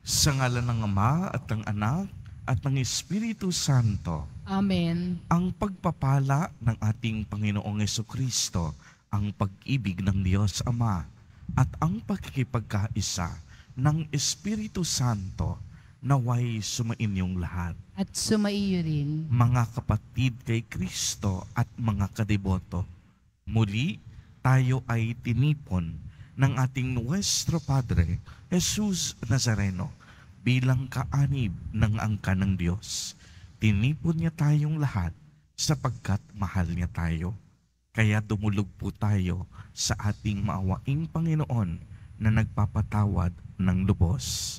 Sa ngalan ng Ama at ng Anak at ng Espiritu Santo. Amen. Ang pagpapala ng ating Panginoong Yeso Kristo, ang pag-ibig ng Diyos Ama, at ang pagkikipagkaisa ng Espiritu Santo naway sumain yung lahat. At sumaiyo rin. Mga kapatid kay Kristo at mga kadeboto, muli tayo ay tinipon ng ating Nuestro Padre, Jesus Nazareno, bilang kaanib ng angka ng Diyos. Tinipon niya tayong lahat sapagkat mahal niya tayo. Kaya dumulog po tayo sa ating maawaing Panginoon na nagpapatawad ng lubos.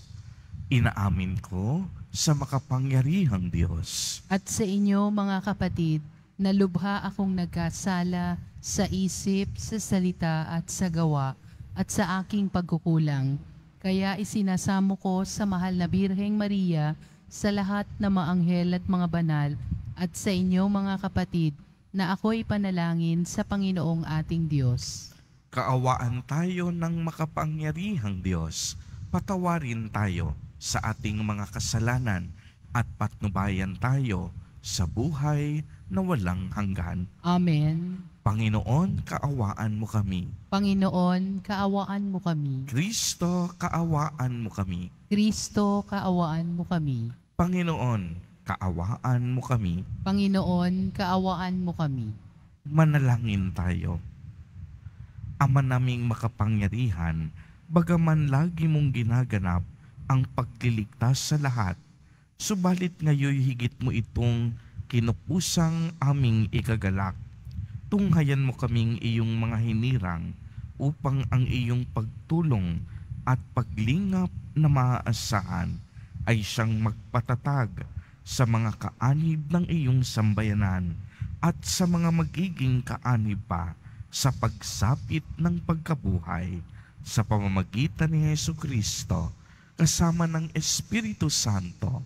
Inaamin ko sa makapangyarihang Diyos. At sa inyo mga kapatid, nalubha akong nagkasala sa isip, sa salita at sa gawa at sa aking pagkukulang. Kaya isinasamo ko sa mahal na Birheng Maria, sa lahat na maanghel at mga banal, at sa inyo mga kapatid, na ako'y panalangin sa Panginoong ating Diyos. Kaawaan tayo ng makapangyarihang Diyos. Patawarin tayo sa ating mga kasalanan at patnubayan tayo sa buhay na walang hanggan. Amen. Panginoon, kaawaan mo kami. Panginoon, kaawaan mo kami. Kristo, kaawaan mo kami. Kristo, kaawaan mo kami. Panginoon, kaawaan mo kami. Panginoon, kaawaan mo kami. Manalangin tayo. Ama naming makapangyarihan, bagaman lagi mong ginaganap ang pagliligtas sa lahat, subalit ngayon higit mo itong kinupusang aming ikagalak tunghayan mo kaming iyong mga hinirang upang ang iyong pagtulong at paglingap na maaasahan ay siyang magpatatag sa mga kaanib ng iyong sambayanan at sa mga magiging kaanib pa sa pagsapit ng pagkabuhay sa pamamagitan ni Yesu Kristo kasama ng Espiritu Santo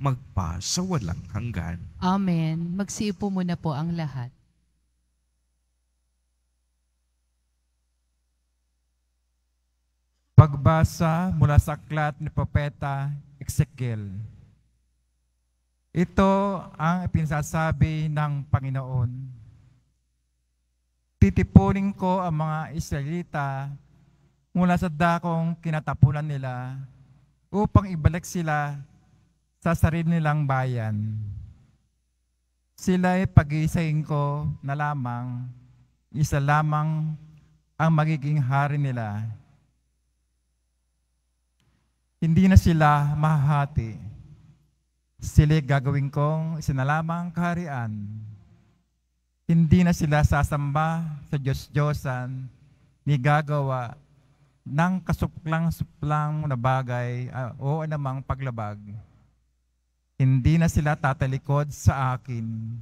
magpa sa walang hanggan. Amen. Magsiupo muna po ang lahat. pagbabasa mula sa aklat ni Propeta Ezekiel. Ito ang pinsasabi ng Panginoon. Titipunin ko ang mga Israelita mula sa dakong kinatapunan nila upang ibalik sila sa sarili nilang bayan. Sila'y pag-iisahin ko na lamang, isa lamang ang magiging hari nila hindi na sila mahati. Sila gagawin kong sinalamang kaharian. Hindi na sila sasamba sa Diyos-Diyosan ni gagawa ng kasuplang-suplang na bagay uh, o anumang paglabag. Hindi na sila tatalikod sa akin.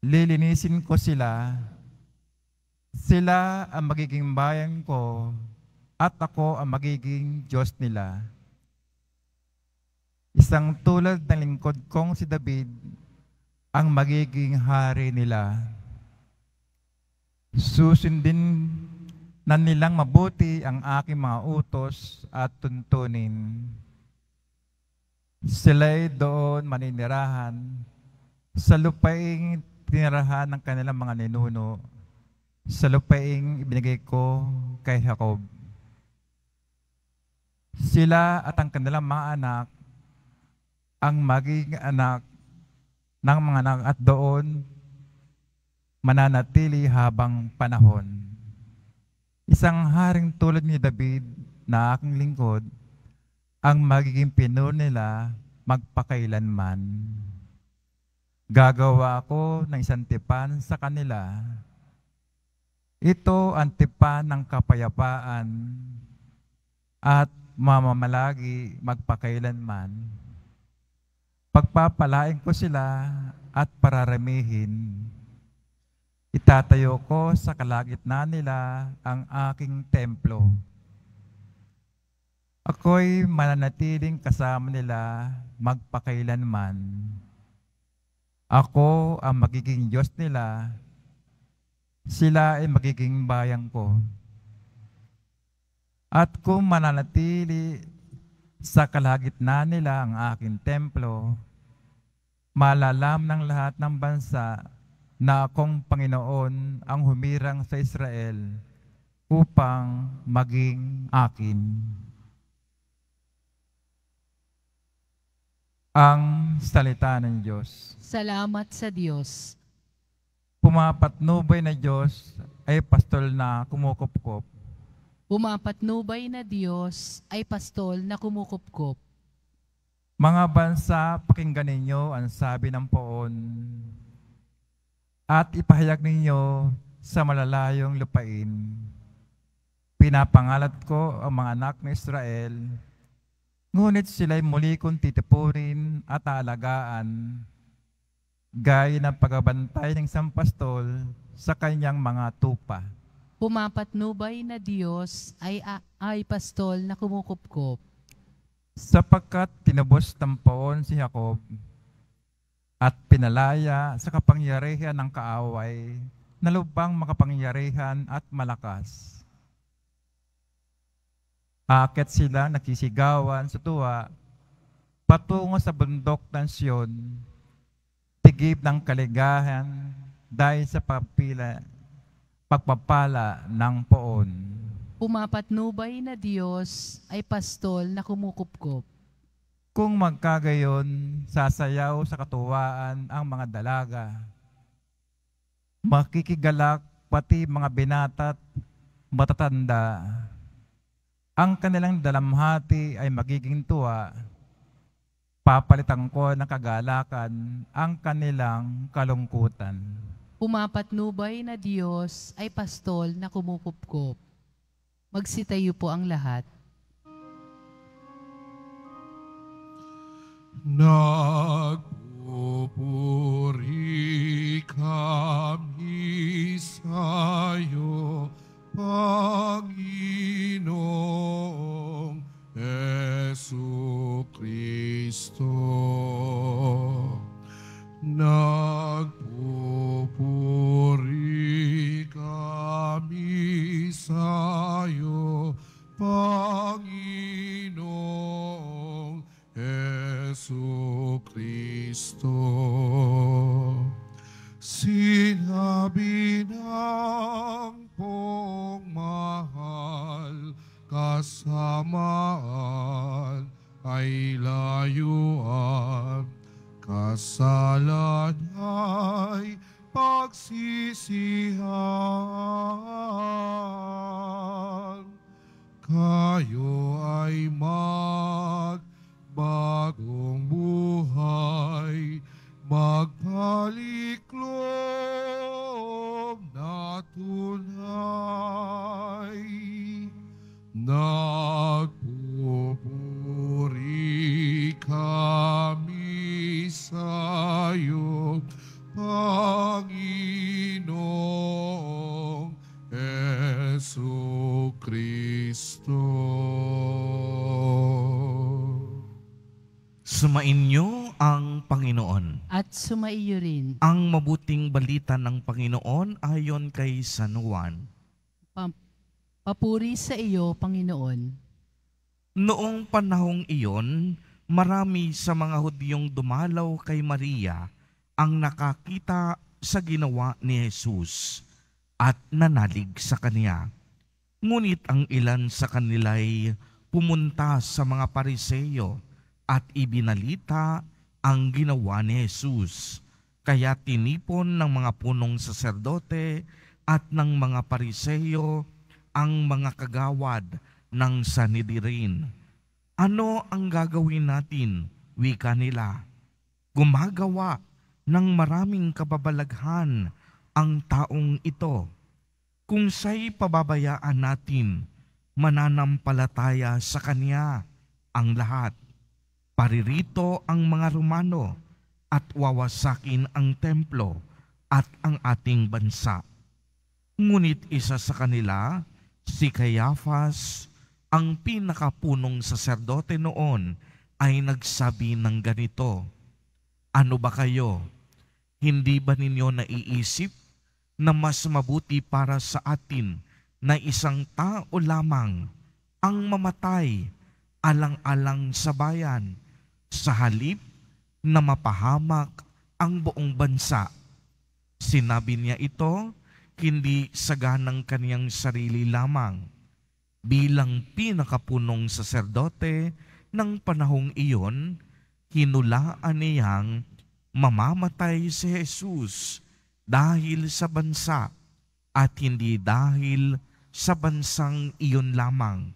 Lilinisin ko sila. Sila ang magiging bayan ko at ako ang magiging Diyos nila. Isang tulad ng lingkod kong si David ang magiging hari nila. Susundin na nilang mabuti ang aking mga utos at tuntunin. Sila'y doon maninirahan sa lupaing tinirahan ng kanilang mga ninuno, sa lupaing ibinigay ko kay Jacob sila at ang kanilang mga anak ang maging anak ng mga anak at doon mananatili habang panahon. Isang haring tulad ni David na aking lingkod ang magiging pinuno nila magpakailanman. Gagawa ako ng isang tipan sa kanila. Ito ang tipan ng kapayapaan at mamamalagi magpakailanman, pagpapalain ko sila at pararamihin. Itatayo ko sa kalagitnaan nila ang aking templo. Ako'y mananatiling kasama nila magpakailanman. Ako ang magiging Diyos nila. Sila ay magiging bayang ko. At kung mananatili sa kalagitnaan nila ang aking templo, malalam ng lahat ng bansa na akong Panginoon ang humirang sa Israel upang maging akin. Ang salita ng Diyos. Salamat sa Diyos. Pumapatnubay na Diyos ay pastol na kumukupkop Pumapatnubay na Diyos ay pastol na kumukupkop. Mga bansa, pakinggan ninyo ang sabi ng poon at ipahayag ninyo sa malalayong lupain. Pinapangalat ko ang mga anak ng Israel, ngunit sila'y muli kong titipurin at aalagaan gaya ng pagabantay ng isang pastol sa kanyang mga tupa pumapatnubay na Diyos ay, ay pastol na kumukupkop. Sapagkat tinubos tampon si Jacob at pinalaya sa kapangyarihan ng kaaway na lubang makapangyarihan at malakas. Akit sila nakisigawan sa tuwa patungo sa bundok ng Sion, tigib ng kaligahan dahil sa papila pagpapala ng poon. Pumapatnubay na Diyos ay pastol na kumukupkop. Kung magkagayon, sasayaw sa katuwaan ang mga dalaga. Makikigalak pati mga binata't matatanda. Ang kanilang dalamhati ay magiging tuwa. Papalitan ko ng kagalakan ang kanilang kalungkutan. Pumapatnubay na Diyos ay pastol na kumukupkop. Magsitayo po ang lahat. Nagpupuri kami sa'yo, Panginoong Yesu Kristo. Nagpupuri Pupuri kami sa'yo, Panginoong Yesu Kristo. Sinabi ng pong mahal kasamaan ay layuan kasalan ay pagsisihan. Kayo ay San Juan. Papuri sa iyo, Panginoon. Noong panahong iyon, marami sa mga Hudyong dumalaw kay Maria ang nakakita sa ginawa ni Jesus at nanalig sa kaniya. Ngunit ang ilan sa kanila'y pumunta sa mga pariseyo at ibinalita ang ginawa ni Jesus. Kaya tinipon ng mga punong saserdote at ng mga pariseyo ang mga kagawad ng Sanhedrin. Ano ang gagawin natin? Wika nila. Gumagawa ng maraming kababalaghan ang taong ito. Kung sa'y pababayaan natin, mananampalataya sa Kanya ang lahat. Paririto ang mga Romano at wawasakin ang templo at ang ating bansa Ngunit isa sa kanila, si Caiaphas, ang pinakapunong saserdote noon, ay nagsabi ng ganito, Ano ba kayo? Hindi ba ninyo naiisip na mas mabuti para sa atin na isang tao lamang ang mamatay alang-alang sa bayan sa halip na mapahamak ang buong bansa. Sinabi niya ito kundi saganang kaniyang sarili lamang bilang pinakapunong saserdote ng panahong iyon, hinulaan niyang mamamatay si Jesus dahil sa bansa at hindi dahil sa bansang iyon lamang,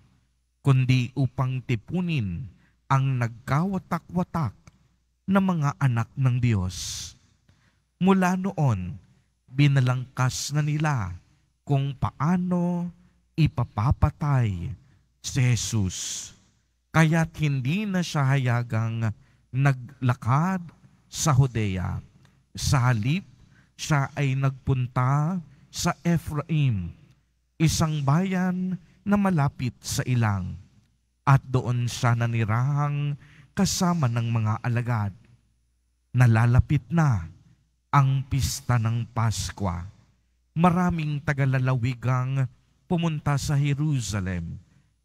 kundi upang tipunin ang nagkawatak-watak na mga anak ng Diyos. Mula noon, binalangkas na nila kung paano ipapapatay si Jesus. Kaya't hindi na siya hayagang naglakad sa Hodea. Sa halip, siya ay nagpunta sa Ephraim, isang bayan na malapit sa ilang. At doon siya nanirahang kasama ng mga alagad. Nalalapit na ang pista ng Pasko. Maraming tagalalawigang pumunta sa Jerusalem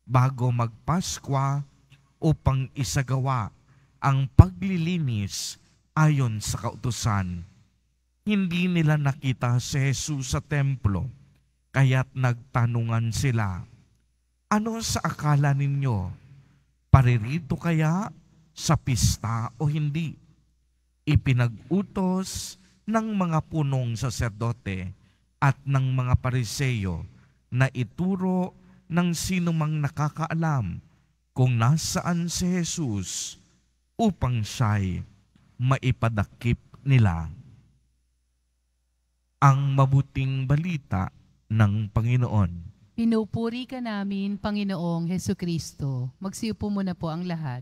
bago magpaskwa upang isagawa ang paglilinis ayon sa kautusan. Hindi nila nakita si Jesus sa templo, kaya't nagtanungan sila, Ano sa akala ninyo? Paririto kaya sa pista o hindi? Ipinag-utos ng mga punong saserdote at ng mga pariseyo na ituro ng sinumang nakakaalam kung nasaan si Jesus upang siya'y maipadakip nila. Ang mabuting balita ng Panginoon. Pinupuri ka namin, Panginoong Heso Kristo. Magsiupo muna po ang lahat.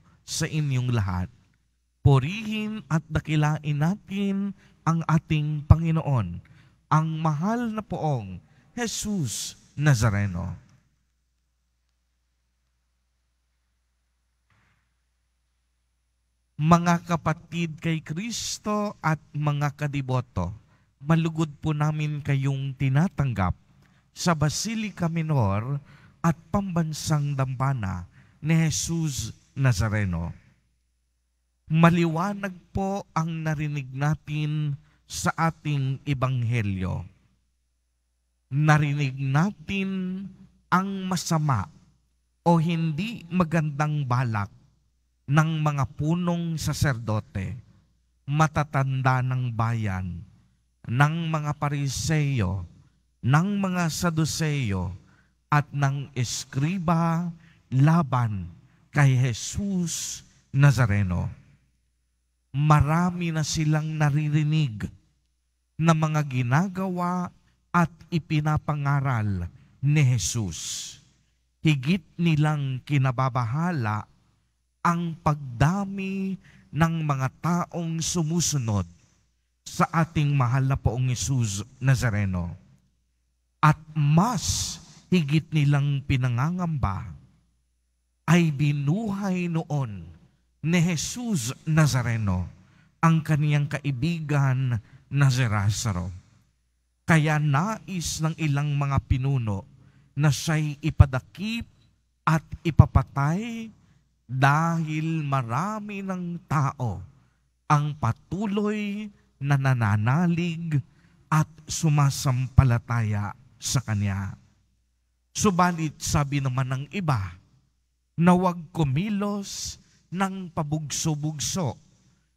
sa inyong lahat. Purihin at dakilain natin ang ating Panginoon, ang mahal na poong Jesus Nazareno. Mga kapatid kay Kristo at mga kadiboto, malugod po namin kayong tinatanggap sa Basilica Minor at Pambansang Dambana ni Jesus Nazareno. Maliwanag po ang narinig natin sa ating ebanghelyo. Narinig natin ang masama o hindi magandang balak ng mga punong saserdote, matatanda ng bayan, ng mga pariseyo, ng mga saduseyo, at ng eskriba laban kay Jesus Nazareno. Marami na silang naririnig na mga ginagawa at ipinapangaral ni Jesus. Higit nilang kinababahala ang pagdami ng mga taong sumusunod sa ating mahal na poong Isus Nazareno. At mas higit nilang pinangangamba ay binuhay noon ni Jesus Nazareno ang kaniyang kaibigan na si Kaya nais ng ilang mga pinuno na siya'y ipadakip at ipapatay dahil marami ng tao ang patuloy na nananalig at sumasampalataya sa Kanya. Subalit sabi naman ng iba, na huwag kumilos ng pabugso-bugso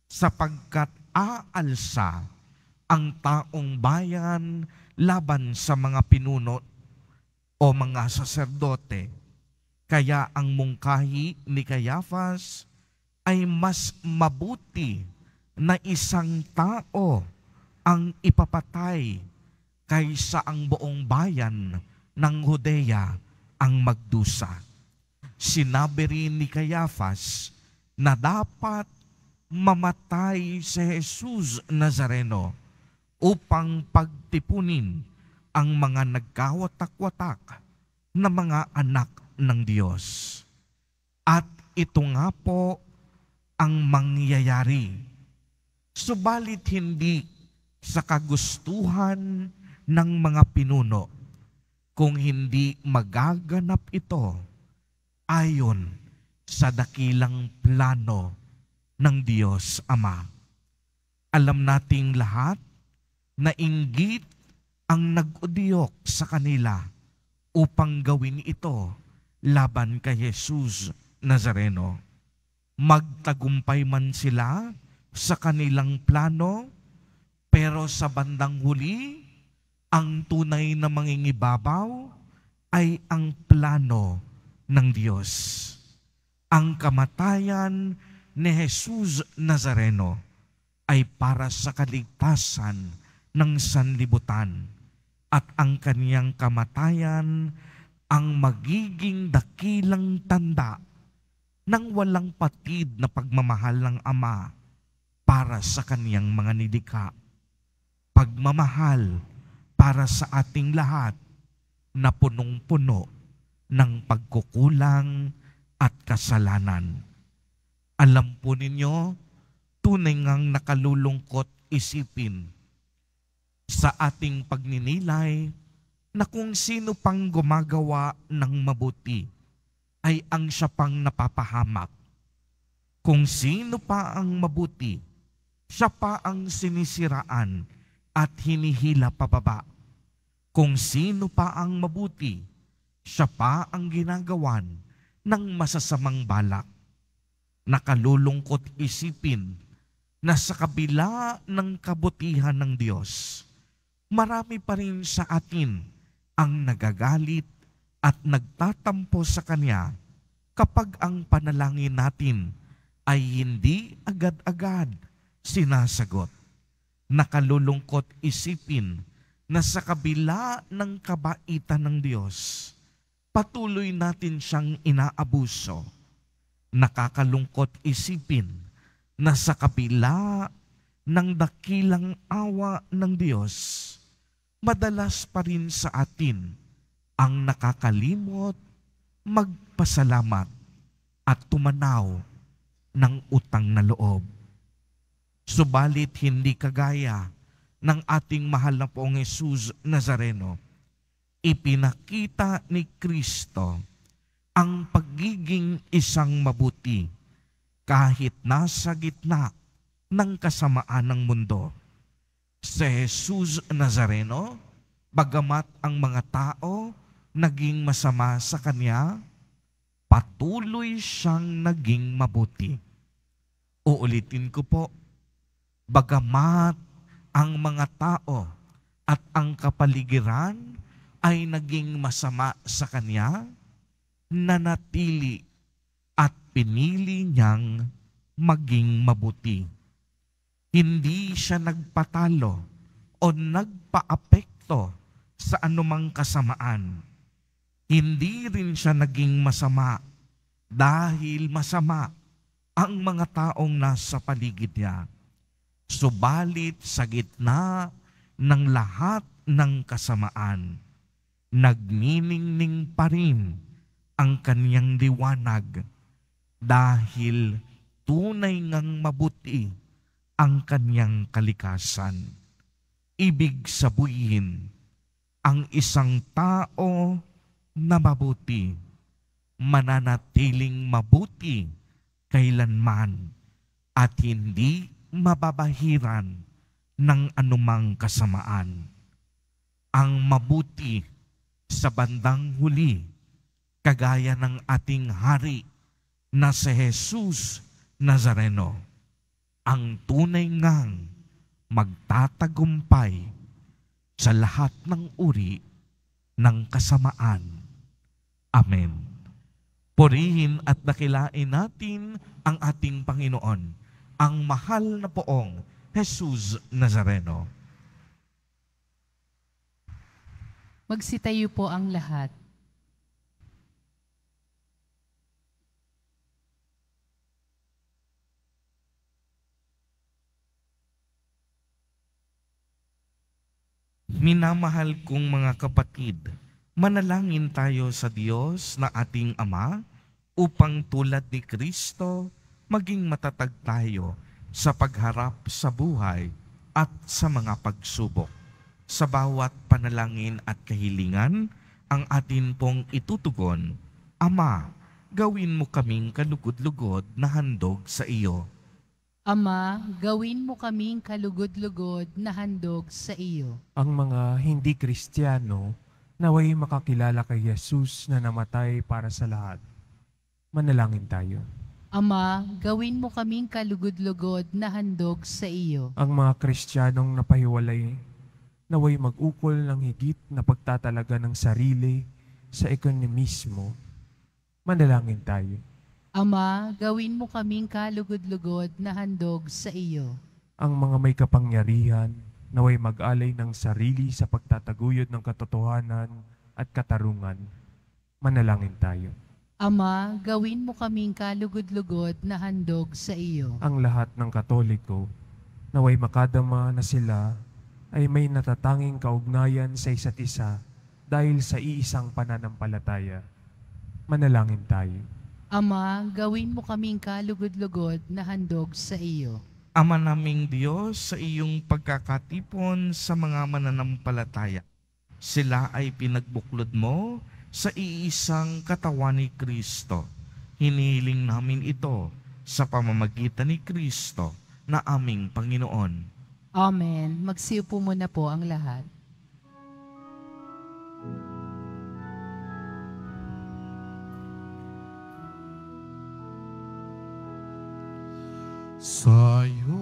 sapagkat aalsa ang taong bayan laban sa mga pinuno o mga saserdote. Kaya ang mungkahi ni Kayafas ay mas mabuti na isang tao ang ipapatay kaysa ang buong bayan ng Hodea ang magdusa sinabi rin ni Caiaphas na dapat mamatay si Jesus Nazareno upang pagtipunin ang mga nagkawatak-watak na mga anak ng Diyos. At ito nga po ang mangyayari. Subalit hindi sa kagustuhan ng mga pinuno kung hindi magaganap ito ayon sa dakilang plano ng Diyos Ama. Alam nating lahat na inggit ang nag-udyok sa kanila upang gawin ito laban kay Jesus Nazareno. Magtagumpay man sila sa kanilang plano, pero sa bandang huli, ang tunay na mangingibabaw ay ang plano ng Diyos. Ang kamatayan ni Jesus Nazareno ay para sa kaligtasan ng sanlibutan at ang kaniyang kamatayan ang magiging dakilang tanda ng walang patid na pagmamahal ng Ama para sa kaniyang mga nidika. Pagmamahal para sa ating lahat na punong-puno ng pagkukulang at kasalanan. Alam po ninyo, tunay ngang nakalulungkot isipin sa ating pagninilay na kung sino pang gumagawa ng mabuti ay ang siya pang napapahamak. Kung sino pa ang mabuti, siya pa ang sinisiraan at hinihila pababa. Kung sino pa ang mabuti, siya pa ang ginagawan ng masasamang balak. Nakalulungkot isipin na sa kabila ng kabutihan ng Diyos, marami pa rin sa atin ang nagagalit at nagtatampo sa Kanya kapag ang panalangin natin ay hindi agad-agad sinasagot. Nakalulungkot isipin na sa kabila ng kabaitan ng Diyos, patuloy natin siyang inaabuso. Nakakalungkot isipin na sa kabila ng dakilang awa ng Diyos, madalas pa rin sa atin ang nakakalimot magpasalamat at tumanaw ng utang na loob. Subalit hindi kagaya ng ating mahal na poong Jesus Nazareno ipinakita ni Kristo ang pagiging isang mabuti kahit nasa gitna ng kasamaan ng mundo. Si Jesus Nazareno, bagamat ang mga tao naging masama sa kanya, patuloy siyang naging mabuti. Uulitin ko po, bagamat ang mga tao at ang kapaligiran ay naging masama sa kanya, nanatili at pinili niyang maging mabuti. Hindi siya nagpatalo o nagpaapekto sa anumang kasamaan. Hindi rin siya naging masama dahil masama ang mga taong nasa paligid niya. Subalit sa gitna ng lahat ng kasamaan, nagniningning pa rin ang kaniyang liwanag dahil tunay ngang mabuti ang kaniyang kalikasan. Ibig sabuyin, ang isang tao na mabuti, mananatiling mabuti kailanman at hindi mababahiran ng anumang kasamaan. Ang mabuti sa bandang huli, kagaya ng ating hari na si Jesus Nazareno, ang tunay ngang magtatagumpay sa lahat ng uri ng kasamaan. Amen. Purihin at dakilain natin ang ating Panginoon, ang mahal na poong Jesus Nazareno. Magsitayo po ang lahat. Minamahal kong mga kapatid, manalangin tayo sa Diyos na ating Ama upang tulad ni Kristo maging matatag tayo sa pagharap sa buhay at sa mga pagsubok sa bawat panalangin at kahilingan, ang atin pong itutugon, Ama, gawin mo kaming kalugod-lugod na handog sa iyo. Ama, gawin mo kaming kalugod-lugod na handog sa iyo. Ang mga hindi Kristiyano naway makakilala kay Yesus na namatay para sa lahat. Manalangin tayo. Ama, gawin mo kaming kalugod-lugod na handog sa iyo. Ang mga Kristiyanong napahiwalay naway mag-ukol ng higit na pagtatalaga ng sarili sa ekonomismo, manalangin tayo. Ama, gawin mo kaming kalugod-lugod na handog sa iyo. Ang mga may kapangyarihan, naway mag-alay ng sarili sa pagtataguyod ng katotohanan at katarungan, manalangin tayo. Ama, gawin mo kaming kalugod-lugod na handog sa iyo. Ang lahat ng katoliko, naway makadama na sila ay may natatanging kaugnayan sa isa't isa dahil sa iisang pananampalataya. Manalangin tayo. Ama, gawin mo kaming kalugod-lugod na handog sa iyo. Ama naming Diyos, sa iyong pagkakatipon sa mga mananampalataya, sila ay pinagbuklod mo sa iisang katawan ni Kristo. Hinihiling namin ito sa pamamagitan ni Kristo na aming Panginoon Amen. Magsiyo muna po ang lahat. Sa'yo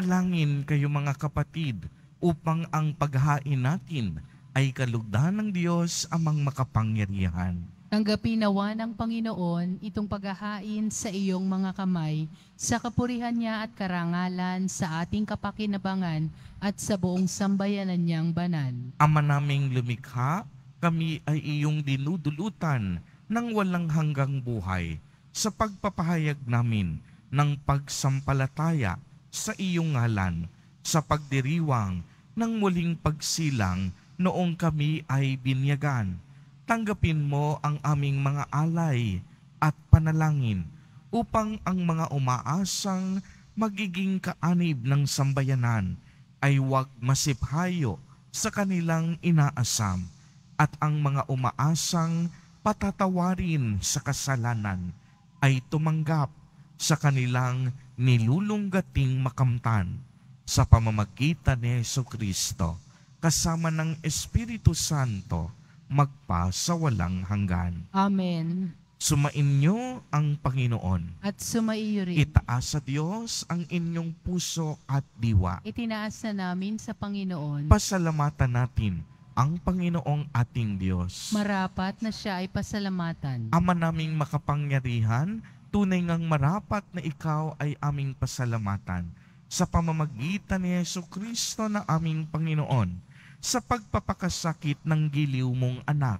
Manalangin kayo mga kapatid upang ang paghain natin ay kalugdan ng Diyos amang makapangyarihan. Tanggapin nawa ng Panginoon itong paghahain sa iyong mga kamay sa kapurihan niya at karangalan sa ating kapakinabangan at sa buong sambayanan niyang banal. Ama naming lumikha, kami ay iyong dinudulutan ng walang hanggang buhay sa pagpapahayag namin ng pagsampalataya sa iyong ngalan sa pagdiriwang ng muling pagsilang noong kami ay binyagan. Tanggapin mo ang aming mga alay at panalangin upang ang mga umaasang magiging kaanib ng sambayanan ay huwag masiphayo sa kanilang inaasam at ang mga umaasang patatawarin sa kasalanan ay tumanggap sa kanilang nilulunggating makamtan sa pamamagitan ni Yeso Kristo kasama ng Espiritu Santo magpa sa walang hanggan. Amen. Sumainyo ang Panginoon. At sumaiyo rin. Itaas sa Diyos ang inyong puso at diwa. Itinaas na namin sa Panginoon. Pasalamatan natin ang Panginoong ating Diyos. Marapat na siya ay pasalamatan. Ama naming makapangyarihan, tunay ngang marapat na ikaw ay aming pasalamatan sa pamamagitan ni Yesu Kristo na aming Panginoon sa pagpapakasakit ng giliw mong anak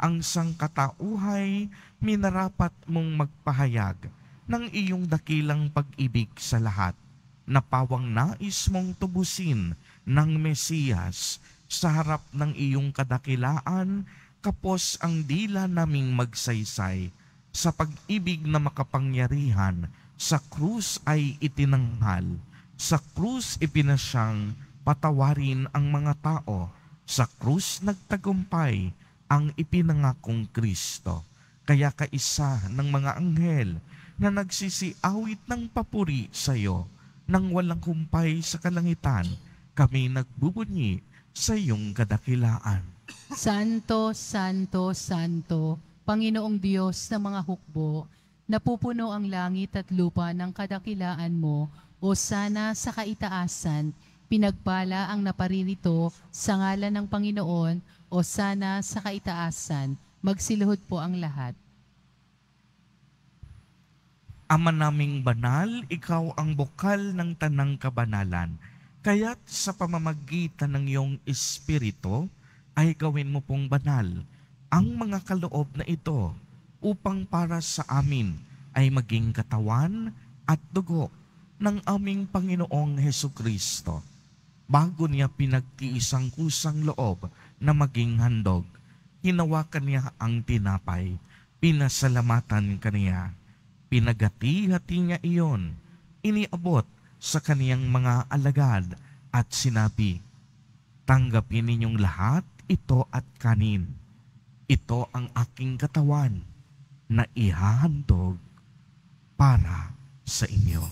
ang sangkatauhay minarapat mong magpahayag ng iyong dakilang pag-ibig sa lahat na pawang nais mong tubusin ng Mesiyas sa harap ng iyong kadakilaan kapos ang dila naming magsaysay sa pag-ibig na makapangyarihan, sa krus ay itinanghal, sa krus ipinasyang patawarin ang mga tao, sa krus nagtagumpay ang ipinangakong Kristo. Kaya kaisa ng mga anghel na nagsisiawit ng papuri sa iyo nang walang humpay sa kalangitan, kami nagbubunyi sa iyong kadakilaan. Santo, Santo, Santo, Panginoong Diyos ng mga hukbo, napupuno ang langit at lupa ng kadakilaan mo, o sana sa kaitaasan, pinagpala ang naparirito sa ngalan ng Panginoon, o sana sa kaitaasan, magsiluhod po ang lahat. Ama naming banal, ikaw ang bukal ng tanang kabanalan. Kaya't sa pamamagitan ng iyong espiritu, ay gawin mo pong banal ang mga kaloob na ito upang para sa amin ay maging katawan at dugo ng aming Panginoong Heso Kristo bago niya pinagtiisang kusang loob na maging handog. Hinawakan niya ang tinapay, pinasalamatan kaniya, pinagati-hati niya iyon, iniabot sa kaniyang mga alagad at sinabi, Tanggapin ninyong lahat ito at kanin ito ang aking katawan na ihahandog para sa inyo.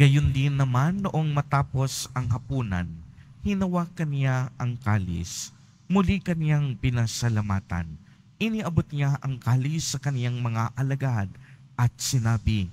Gayun din naman noong matapos ang hapunan, hinawakan niya ang kalis, muli kaniyang pinasalamatan. Iniabot niya ang kalis sa kaniyang mga alagad at sinabi,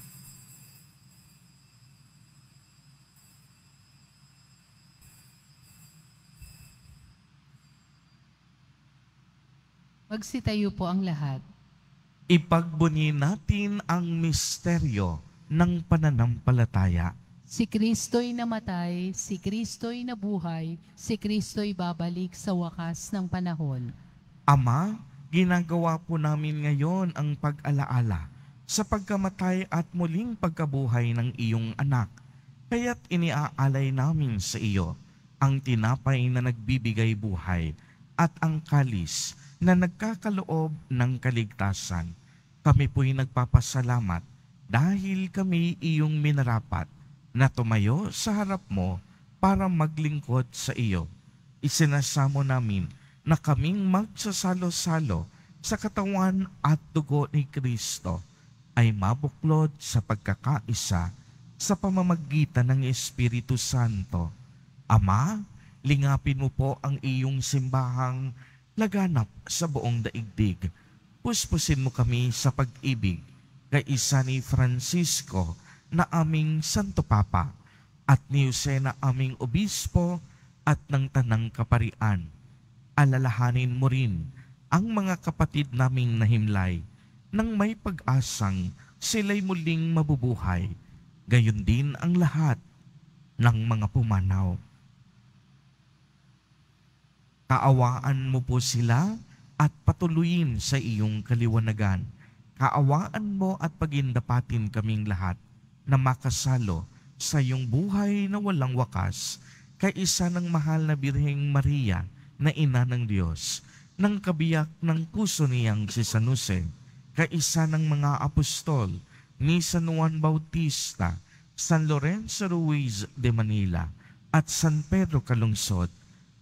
Magsitayo po ang lahat. Ipagbuni natin ang misteryo ng pananampalataya. Si Kristo'y namatay, si Kristo'y nabuhay, si Kristo'y babalik sa wakas ng panahon. Ama, ginagawa po namin ngayon ang pag-alaala sa pagkamatay at muling pagkabuhay ng iyong anak. Kaya't iniaalay namin sa iyo ang tinapay na nagbibigay buhay at ang kalis na nagkakaloob ng kaligtasan. Kami po'y nagpapasalamat dahil kami iyong minarapat na tumayo sa harap mo para maglingkod sa iyo. Isinasamo namin na kaming magsasalo-salo sa katawan at dugo ni Kristo ay mabuklod sa pagkakaisa sa pamamagitan ng Espiritu Santo. Ama, lingapin mo po ang iyong simbahang laganap sa buong daigdig. Puspusin mo kami sa pag-ibig kay isa ni Francisco na aming Santo Papa at ni Jose na aming Obispo at ng Tanang Kaparian. Alalahanin mo rin ang mga kapatid naming nahimlay nang may pag-asang sila'y muling mabubuhay. Gayon din ang lahat ng mga pumanaw Kaawaan mo po sila at patuloyin sa iyong kaliwanagan. Kaawaan mo at pagindapatin kaming lahat na makasalo sa iyong buhay na walang wakas kaisa ng mahal na Birheng Maria na ina ng Diyos, ng kabiyak ng puso niyang si San Jose, kaisa ng mga apostol ni San Juan Bautista, San Lorenzo Ruiz de Manila, at San Pedro Calungsod,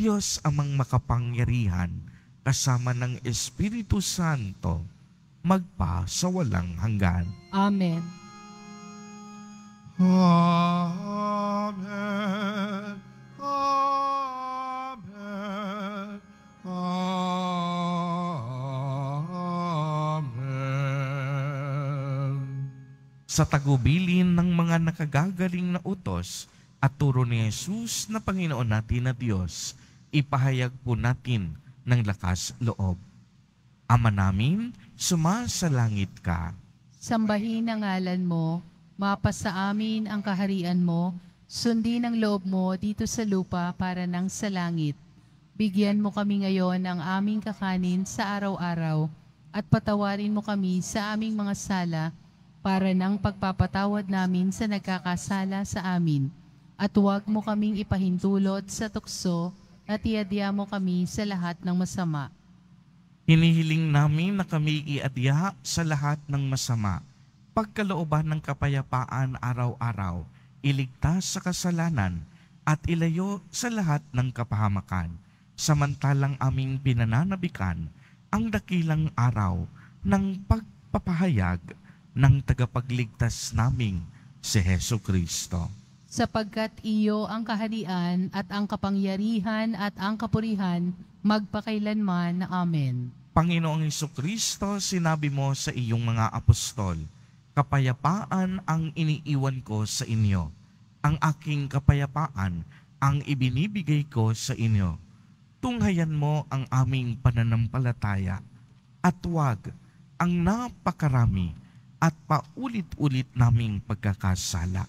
Diyos amang makapangyarihan kasama ng Espiritu Santo magpa sa walang hanggan. Amen. Amen. Amen. Amen. Sa tagubilin ng mga nakagagaling na utos at turo ni Jesus na Panginoon natin na Diyos, ipahayag po natin ng lakas loob. Ama namin, sumasalangit ka. Sambahin ang ngalan mo, mapas sa amin ang kaharian mo, sundin ang loob mo dito sa lupa para nang sa langit. Bigyan mo kami ngayon ng aming kakanin sa araw-araw at patawarin mo kami sa aming mga sala para nang pagpapatawad namin sa nagkakasala sa amin. At huwag mo kaming ipahintulot sa tukso at iadya mo kami sa lahat ng masama. Hinihiling namin na kami iadya sa lahat ng masama. Pagkalooban ng kapayapaan araw-araw, iligtas sa kasalanan at ilayo sa lahat ng kapahamakan, samantalang aming pinananabikan ang dakilang araw ng pagpapahayag ng tagapagligtas naming si Heso Kristo sapagkat iyo ang kaharian at ang kapangyarihan at ang kapurihan magpakailanman. Amen. Panginoong Iso Kristo, sinabi mo sa iyong mga apostol, Kapayapaan ang iniiwan ko sa inyo. Ang aking kapayapaan ang ibinibigay ko sa inyo. Tunghayan mo ang aming pananampalataya at wag ang napakarami at paulit-ulit naming pagkakasala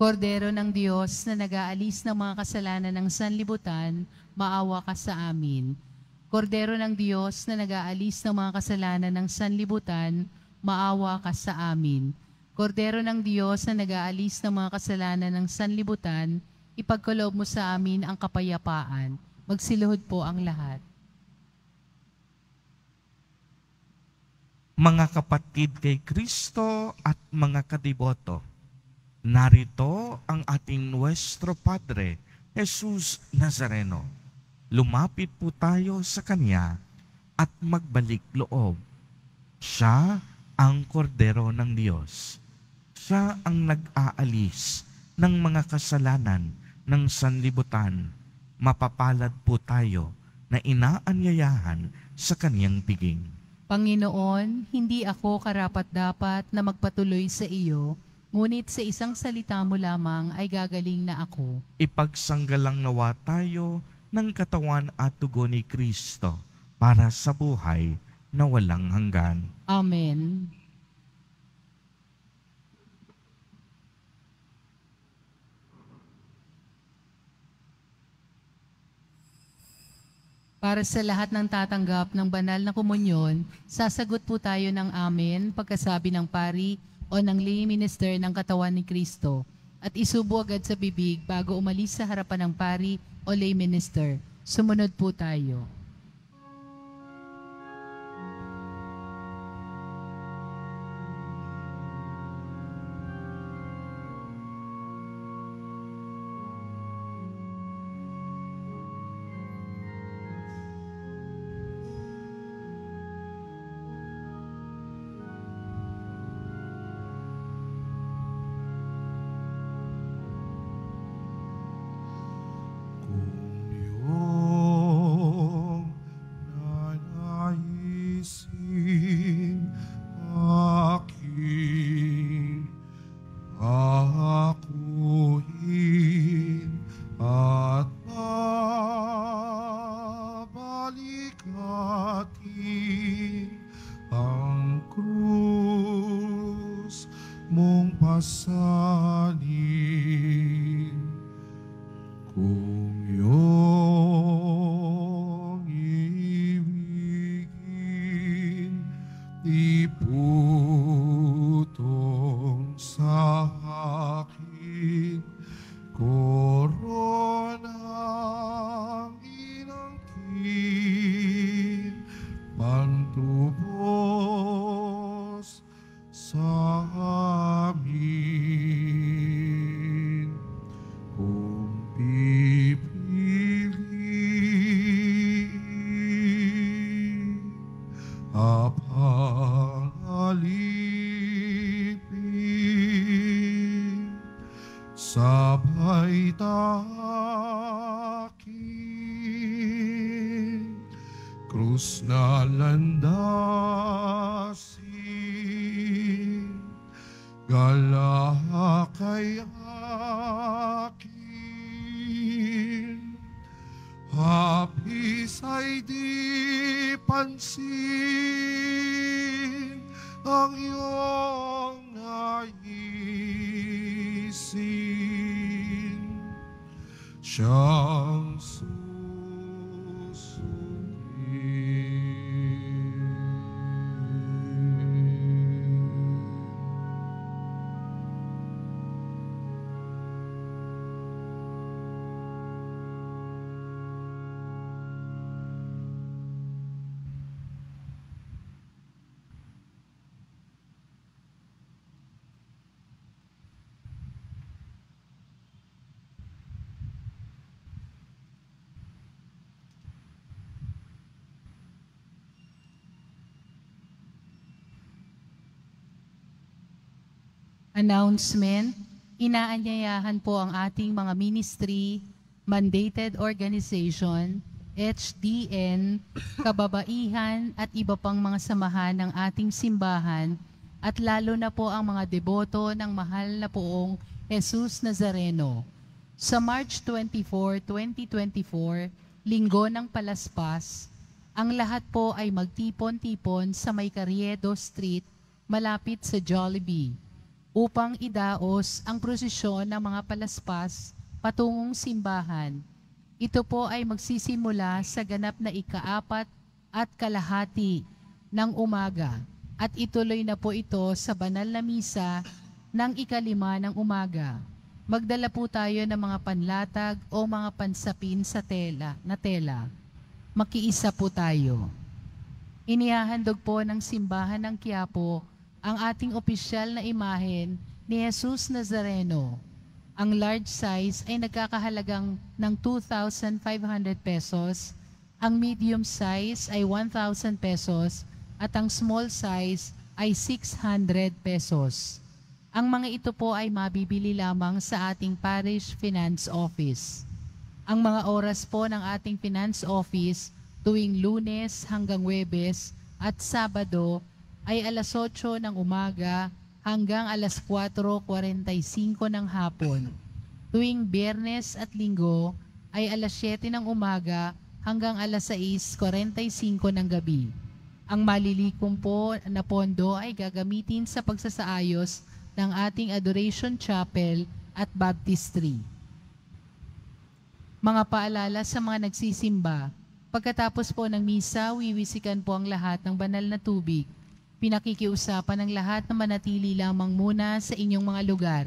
Kordero ng Diyos na nag-aalis ng mga kasalanan ng sanlibutan, maawa ka sa amin. Kordero ng Diyos na nag-aalis ng mga kasalanan ng sanlibutan, maawa ka sa amin. Kordero ng Diyos na nag-aalis ng mga kasalanan ng sanlibutan, ipagkaloob mo sa amin ang kapayapaan. Magsiluhod po ang lahat. Mga kapatid kay Kristo at mga kadiboto, Narito ang ating Nuestro Padre, Jesus Nazareno. Lumapit po tayo sa Kanya at magbalik loob. Siya ang kordero ng Diyos. Siya ang nag-aalis ng mga kasalanan ng sanlibutan. Mapapalad po tayo na inaanyayahan sa Kanyang piging. Panginoon, hindi ako karapat-dapat na magpatuloy sa iyo, Ngunit sa isang salita mo lamang ay gagaling na ako. Ipagsanggalang nawa tayo ng katawan at dugo ni Kristo para sa buhay na walang hanggan. Amen. Para sa lahat ng tatanggap ng banal na komunyon, sasagot po tayo ng amen pagkasabi ng pari, o ng lay minister ng katawan ni Kristo at isubo agad sa bibig bago umalis sa harapan ng pari o lay minister. Sumunod po tayo. Announcement, inaanyayahan po ang ating mga ministry, mandated organization, HDN, kababaihan at iba pang mga samahan ng ating simbahan at lalo na po ang mga deboto ng mahal na poong Jesus Nazareno. Sa March 24, 2024, linggo ng Palaspas, ang lahat po ay magtipon-tipon sa may Street malapit sa Jollibee upang idaos ang prosesyon ng mga palaspas patungong simbahan. Ito po ay magsisimula sa ganap na ikaapat at kalahati ng umaga at ituloy na po ito sa banal na misa ng ikalima ng umaga. Magdala po tayo ng mga panlatag o mga pansapin sa tela, na tela. Makiisa po tayo. Inihahandog po ng simbahan ng Quiapo ang ating opisyal na imahen ni Jesus Nazareno. Ang large size ay nagkakahalagang ng 2,500 pesos, ang medium size ay 1,000 pesos, at ang small size ay 600 pesos. Ang mga ito po ay mabibili lamang sa ating parish finance office. Ang mga oras po ng ating finance office tuwing lunes hanggang webes at sabado ay alas 8 ng umaga hanggang alas 4.45 ng hapon. Tuwing biyernes at linggo ay alas 7 ng umaga hanggang alas 6.45 ng gabi. Ang malilikom po na pondo ay gagamitin sa pagsasaayos ng ating Adoration Chapel at Baptistry. Mga paalala sa mga nagsisimba, pagkatapos po ng misa, wiwisikan po ang lahat ng banal na tubig Pinakikiusapan ng lahat na manatili lamang muna sa inyong mga lugar.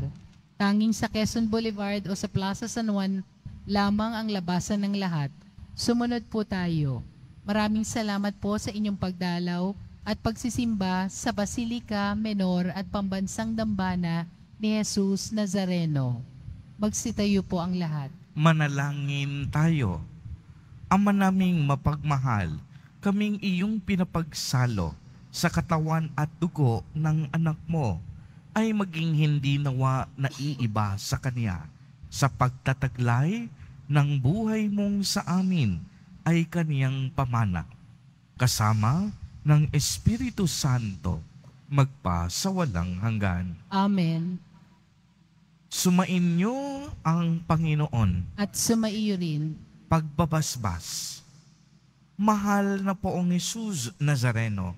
Tanging sa Quezon Boulevard o sa Plaza San Juan lamang ang labasan ng lahat. Sumunod po tayo. Maraming salamat po sa inyong pagdalaw at pagsisimba sa Basilica Menor at Pambansang Dambana ni Jesus Nazareno. Magsitayo po ang lahat. Manalangin tayo. Ama naming mapagmahal, kaming iyong pinapagsalo sa katawan at dugo ng anak mo ay maging hindi nawa na iiba sa Kanya. Sa pagtataglay ng buhay mong sa amin ay Kaniyang pamana. Kasama ng Espiritu Santo magpa sa walang hanggan. Amen. Sumainyo ang Panginoon. At sumaiyo rin. Pagbabasbas. Mahal na poong Jesus Nazareno,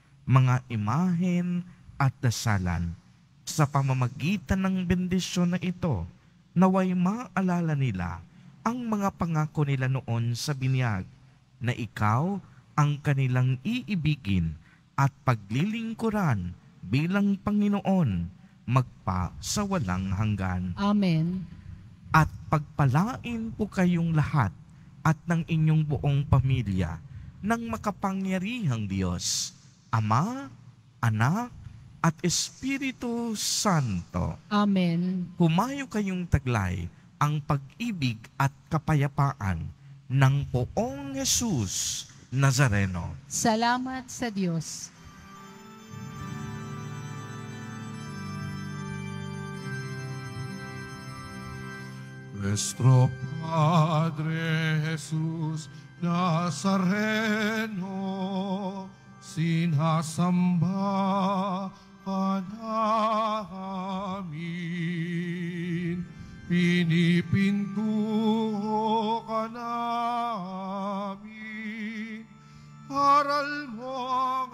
mga imahen at dasalan. Sa pamamagitan ng bendisyon na ito, naway maalala nila ang mga pangako nila noon sa binyag na ikaw ang kanilang iibigin at paglilingkuran bilang Panginoon magpa sa walang hanggan. Amen. At pagpalain po kayong lahat at ng inyong buong pamilya ng makapangyarihang Diyos Ama, Anak, at Espiritu Santo. Amen. Humayo kayong taglay ang pag-ibig at kapayapaan ng poong Jesus Nazareno. Salamat sa Diyos. Nuestro Padre Jesús Nazareno, sinasamba ka namin. Pinipintuho ka namin. Aral mo ang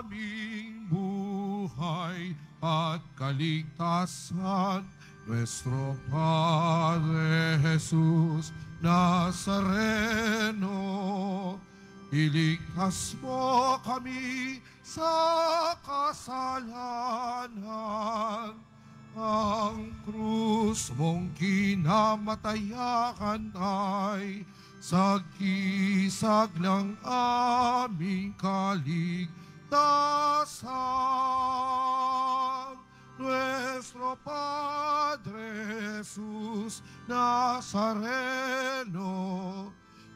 aming buhay at kaligtasan. Nuestro Padre Jesús Nazareno, Iligtas mo kami sa kasalanan. Ang krus mong kinamatayakan ay sagisag ng aming kaligtasan. Nuestro Padre Jesus Nazareno,